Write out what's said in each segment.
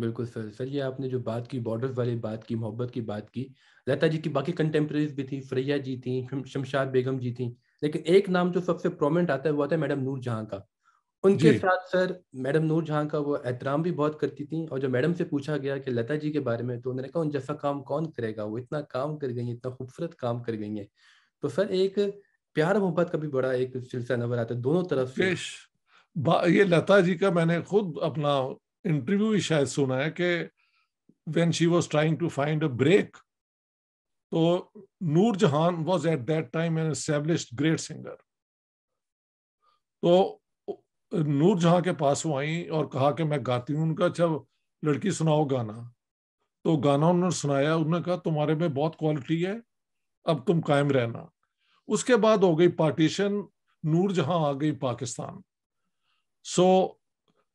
बिल्कुल sir sir ये आपने जो बात की बॉर्डर वाली बात की मोहब्बत की बात की लता जी की बाकी कंटेम्प्रेरीज भी थी फ्रैया जी थी शमशाद बेगम जी थी लेकिन एक नाम जो सबसे प्रोमिनेंट आता है वो आता है मैडम नूर जहाँ का उनके साथ सर मैडम नूर जहाँ का वो एहतराम भी बहुत करती थी और जब मैडम से पूछा गया कि लता जी के बारे में तो उन्होंने कहा उन जैसा काम कौन करेगा वो इतना काम कर गई हैं इतना खूबसूरत काम कर गई हैं तो सर एक प्यार मोहब्बत का भी बड़ा एक सिलसिला नजर आता है दोनों तरफ से ये लता जी का मैंने खुद अपना इंटरव्यू भी शायद सुना है कि when she was trying to find a break तो Noor Jahan was at that time an establish great singer तो नूर जहां के पास वो आई और कहा कि मैं गाती हूं उनका अच्छा लड़की सुनाओ गाना तो गाना उन्होंने सुनाया उन्होंने कहा तुम्हारे में बहुत क्वालिटी है अब तुम कायम रहना उसके बाद हो गई पार्टीशन नूर जहां आ गई Pakistan so so,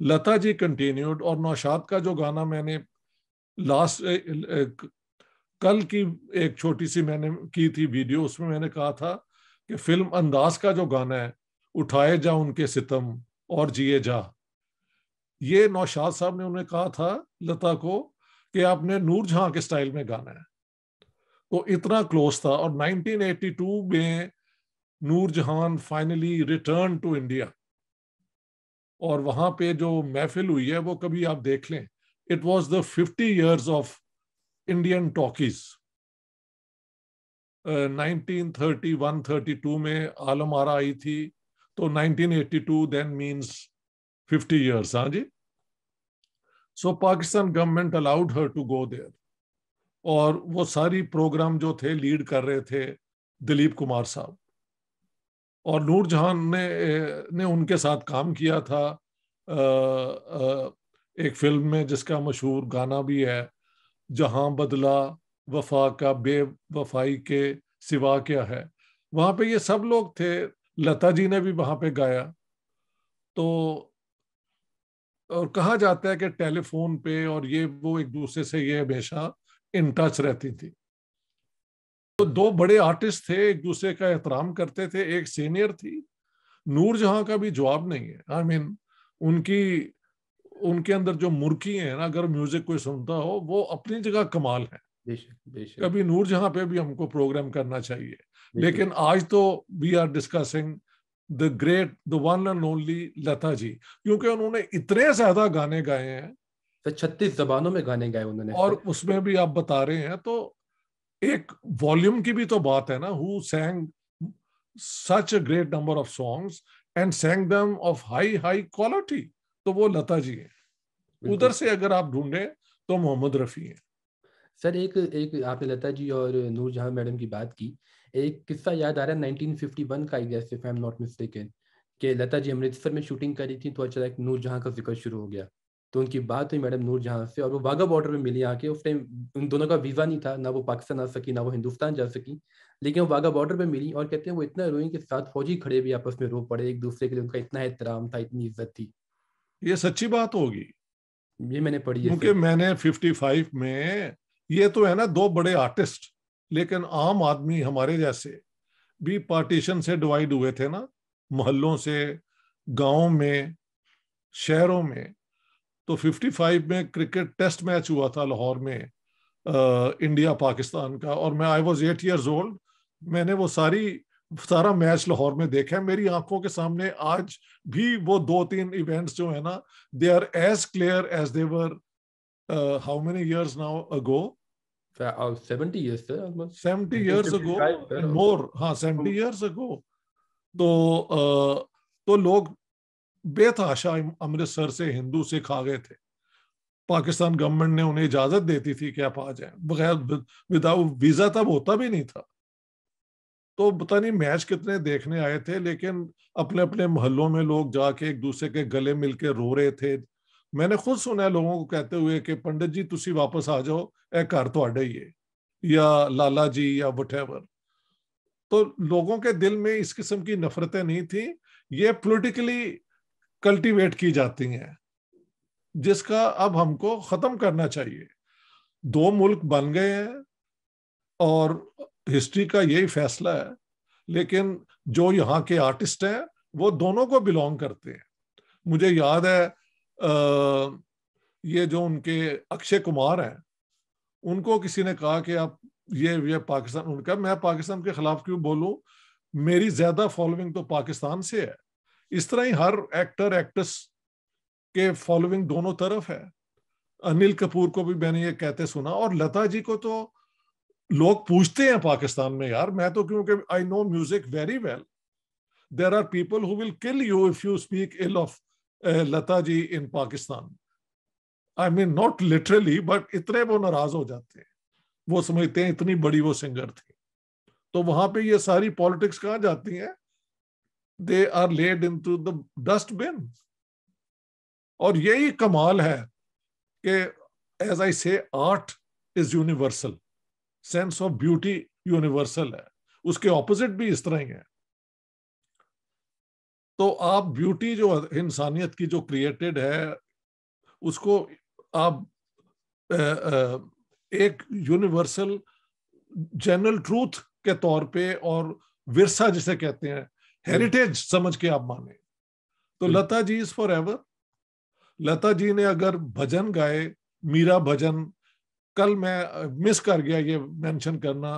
Lata ji continued और नौशाद का जो गाना मैंने लास्ट कल की एक छोटी सी मैंने की थी वीडियो उसमें मैंने कहा था कि फिल्म अंदाज का जो गाना है उठाए जा उनके सितम और जिए जा ये नौशाद साहब ने उन्हें कहा था लता को कि आपने नूर जहां के स्टाइल में गाना है तो इतना क्लोज था और 1982 में नूर जहान फाइनली रिटर्न टू इंडिया और वहां पे जो महफिल हुई है वो कभी आप देख लें it was the fifty years of Indian talkies nineteen thirty one thirty two में आलम आरा आई थी तो nineteen eighty two then means fifty years हाँ जी so Pakistan government allowed her to go there और वो सारी प्रोग्राम जो थे लीड कर रहे थे दिलीप कुमार साहब और नूर जहां ने ने उनके साथ काम किया था एक फिल्म में जिसका मशहूर गाना भी है जहां बदला वफा का बेवफाई के सिवा क्या है वहां पे ये सब लोग थे लता जी ने भी वहां पे गाया तो और कहा जाता है कि टेलीफोन पे और ये वो एक दूसरे से ये हमेशा इन टच रहती थी तो दो बड़े आर्टिस्ट थे एक दूसरे का एहतराम करते थे एक सीनियर थी नूर जहां का भी जवाब नहीं है आई I मीन mean, उनकी उनके अंदर जो मुर्की है ना अगर म्यूजिक कोई सुनता हो वो अपनी जगह कमाल है कभी नूर जहां पे भी हमको प्रोग्राम करना चाहिए लेकिन आज तो we are discussing the great the one and only Lata ji क्योंकि उन्होंने इतने ज्यादा गाने गाए हैं तो छत्तीस जबानों में गाने गाए उन्होंने और उसमें भी आप बता रहे हैं तो एक वॉल्यूम की भी तो बात है ना who sang such a great number of songs and sang them of high high quality तो वो लता जी है उधर से अगर आप ढूंढें तो मोहम्मद रफी हैं सर एक एक आपने लता जी और नूर जहां मैडम की बात की एक किस्सा याद आ रहा है 1951 का I guess if I am not mistaken कि लता जी अमृतसर में शूटिंग कर रही थी तो अचानक नूर जहां का जिक्र शुरू हो गया तो उनकी बात हुई मैडम नूर जहाँ से और वो वाघा बॉर्डर में मिली आके उस टाइम उन दोनों का वीज़ा नहीं था ना वो पाकिस्तान आ सकी ना वो हिंदुस्तान जा सकी लेकिन वो वाघा बॉर्डर पर मिली और कहते हैं वो इतना रोई के साथ फौजी खड़े भी आपस में रो पड़े एक दूसरे के लिए उनका इतना एहतराम था इतनी इज्जत थी ये सच्ची बात होगी ये मैंने पढ़ी है क्योंकि मैंने 55 में ये तो है ना दो बड़े आर्टिस्ट लेकिन आम आदमी हमारे जैसे भी पार्टीशन से डिवाइड हुए थे ना मोहल्लों से गाँव में शहरों में तो 55 में क्रिकेट टेस्ट मैच हुआ था लाहौर में आ, इंडिया पाकिस्तान का और मैं I was eight years old मैंने वो सारी सारा मैच लाहौर में देखा है मेरी आंखों के सामने आज भी वो दो तीन इवेंट्स जो है ना they are as clear as they were how many years now ago तो लोग बेतहाशा अमृतसर से हिंदू सिख आ गए थे पाकिस्तान गवर्नमेंट ने उन्हें इजाजत देती थी कि आप आ जाए बगैर विदाउट वीजा तब होता भी नहीं था तो पता नहीं मैच कितने देखने आए थे लेकिन अपने अपने मोहल्लों में लोग जाके एक दूसरे के गले मिल के रो रहे थे मैंने खुद सुना है लोगों को कहते हुए कि पंडित जी तुम वापस आ जाओ ए घर थोड़े ही है या लाला जी या वटेवर तो लोगों के दिल में इस किस्म की नफरतें नहीं थी ये पोलिटिकली कल्टीवेट की जाती हैं जिसका अब हमको खत्म करना चाहिए दो मुल्क बन गए हैं और हिस्ट्री का यही फैसला है लेकिन जो यहाँ के आर्टिस्ट हैं वो दोनों को बिलोंग करते हैं मुझे याद है आ, ये जो उनके अक्षय कुमार हैं उनको किसी ने कहा कि आप ये ये पाकिस्तान उनका मैं पाकिस्तान के खिलाफ क्यों बोलूं मेरी ज्यादा फॉलोइंग तो पाकिस्तान से है इस तरह ही हर एक्टर एक्ट्रेस के फॉलोइंग दोनों तरफ है अनिल कपूर को भी मैंने ये कहते सुना और लता जी को तो लोग पूछते हैं पाकिस्तान में यार मैं तो क्योंकि I know music very well there are people who will kill you if you speak ill of Lata ji in Pakistan I mean not literally but इतने वो नाराज हो जाते हैं वो समझते हैं इतनी बड़ी वो सिंगर थी तो वहां पे ये सारी पॉलिटिक्स कहाँ जाती है they are laid into the dustbin और यही कमाल है कि as I say art is universal sense of beauty universal है उसके ऑपोजिट भी इस तरह ही है तो आप ब्यूटी जो इंसानियत की जो क्रिएटेड है उसको आप एक यूनिवर्सल जनरल ट्रूथ के तौर पे और विरसा जिसे कहते हैं हेरिटेज समझ के आप माने तो Lata ji is forever Lata ji ने अगर भजन गाए मीरा भजन कल मैं मिस कर गया ये मेंशन करना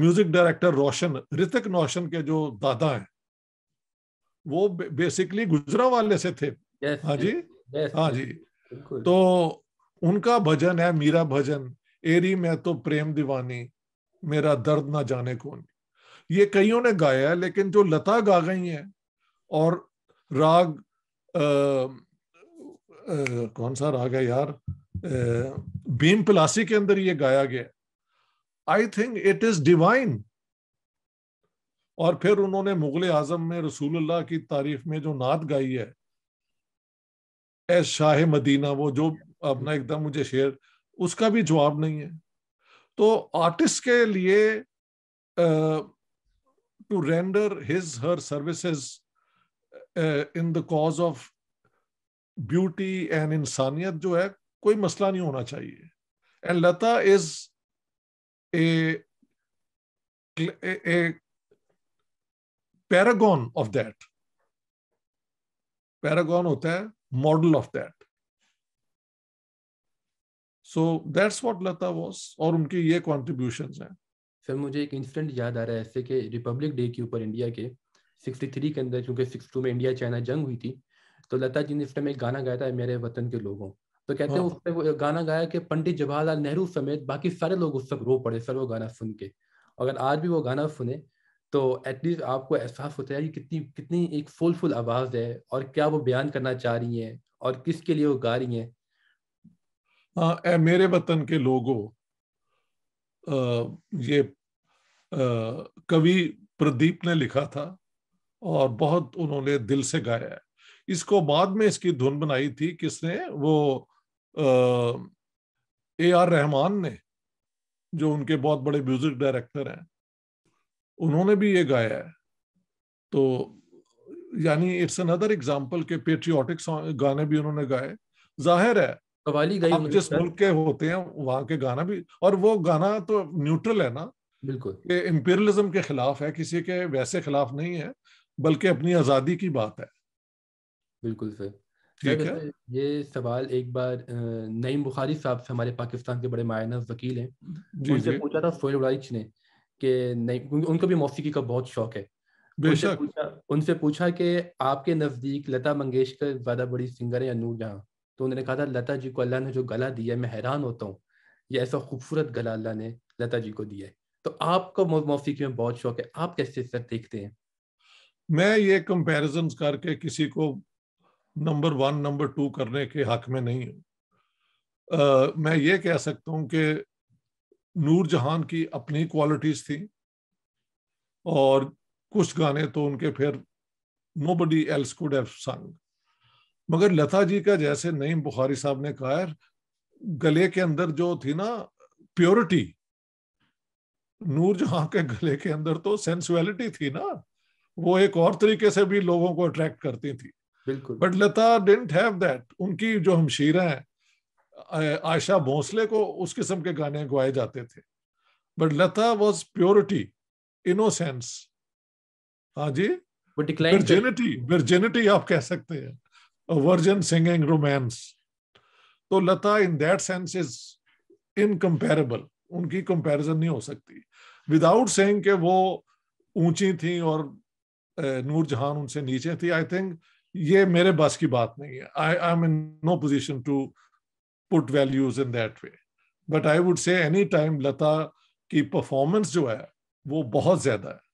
म्यूजिक डायरेक्टर रोशन ऋतिक रोशन के जो दादा हैं वो बेसिकली गुजरा वाले से थे yes, हाँ जी yes, हाँ जी yes, तो उनका भजन है मीरा भजन एरी मैं तो प्रेम दीवानी मेरा दर्द ना जाने कौन ये कईयों ने गाया है लेकिन जो लता गा गई हैं और राग आ, आ, कौन सा राग है यार आ, भीम पिलासी के अंदर ये गाया गया I think it is divine और फिर उन्होंने मुगल आजम में रसूलुल्लाह की तारीफ में जो नात गाई है ए शाह मदीना वो जो अपना एकदम मुझे शेर उसका भी जवाब नहीं है तो आर्टिस्ट के लिए आ, to render his her services uh, in the cause of beauty and insaniyat jo hai koi masla nahi hona chahiye and lata is a, a, paragon of that paragon hota hai model of that so that's what lata was aur उनकी ye contributions hain sir मुझे एक incident याद आ रहा है ऐसे कि Republic day के ऊपर इंडिया के सिक्सटी थ्री के अंदर क्योंकि सिक्स टू में इंडिया चाइना जंग हुई थी तो लता जी ने इस टाइम एक गाना गाया था मेरे वतन के लोगों तो कहते हैं हाँ। उसने वो गाना गाया कि पंडित जवाहरलाल नेहरू समेत बाकी सारे लोग उस सब रो पड़े सर वो गाना सुन के अगर आज भी वो गाना सुने तो एटलीस्ट आपको एहसास होता है कि कितनी कितनी एक फुलफुल आवाज़ है और क्या वो बयान करना चाह रही हैं और किसके लिए वो गा रही हैं आ, हाँ, ए, मेरे वतन के लोगों ये कवि प्रदीप ने लिखा था और बहुत उन्होंने दिल से गाया है इसको बाद में इसकी धुन बनाई थी किसने वो ए आर रहमान ने जो उनके बहुत बड़े म्यूजिक डायरेक्टर हैं उन्होंने भी ये गाया है तो यानी इट्स अनदर एग्जाम्पल के पेट्रियाटिक गाने भी उन्होंने गाए जाहिर है कवाली गई जिस मुल्क के होते हैं वहां के गाना भी और वो गाना तो न्यूट्रल है ना बिल्कुल इम्पेरियलिज्म के खिलाफ है किसी के वैसे खिलाफ नहीं है बल्कि अपनी आज़ादी की बात है बिल्कुल सर ठीक है ये सवाल एक बार नईम बुखारी साहब से हमारे पाकिस्तान के बड़े मायन वकील हैं उनसे पूछा था सोहेल उड़ाइच ने कि नहीं उनको भी मौसीकी का बहुत शौक है उनसे पूछा उनसे पूछा कि आपके नज़दीक लता मंगेशकर ज़्यादा बड़ी सिंगर है या नूर जहाँ तो उन्होंने कहा था लता जी को अल्लाह ने जो गला दिया मैं हैरान होता हूँ ये ऐसा खूबसूरत गला अल्लाह ने लता जी को दिया है तो आपको मौसी में बहुत शौक है आप कैसे सर देखते हैं मैं ये कंपेरिजन करके किसी को नंबर वन नंबर टू करने के हक में नहीं हूँ मैं ये कह सकता हूँ कि नूर जहान की अपनी क्वालिटीज थी और कुछ गाने तो उनके फिर nobody else could have sung मगर लता जी का जैसे नईम बुखारी साहब ने कहा है गले के अंदर जो थी ना प्योरिटी नूर जहां के गले के अंदर तो सेंसुअलिटी थी ना वो एक और तरीके से भी लोगों को अट्रैक्ट करती थी बिल्कुल but Lata didn't have that उनकी जो हमशीर हैं आयशा भोसले को उस किस्म के गाने गवाए जाते थे but Lata was purity innocence हाँ जी वर्जिनिटी वर्जिनिटी आप कह सकते हैं a virgin singing romance. तो Lata in that sense is incomparable उनकी कंपैरिजन नहीं हो सकती विदाउट सेइंग कि वो ऊंची थी और नूर जहान उनसे नीचे थी आई थिंक ये मेरे बस की बात नहीं है I I am in no position to put values in that way but I would say any time Lata की परफॉर्मेंस जो है वो बहुत ज्यादा है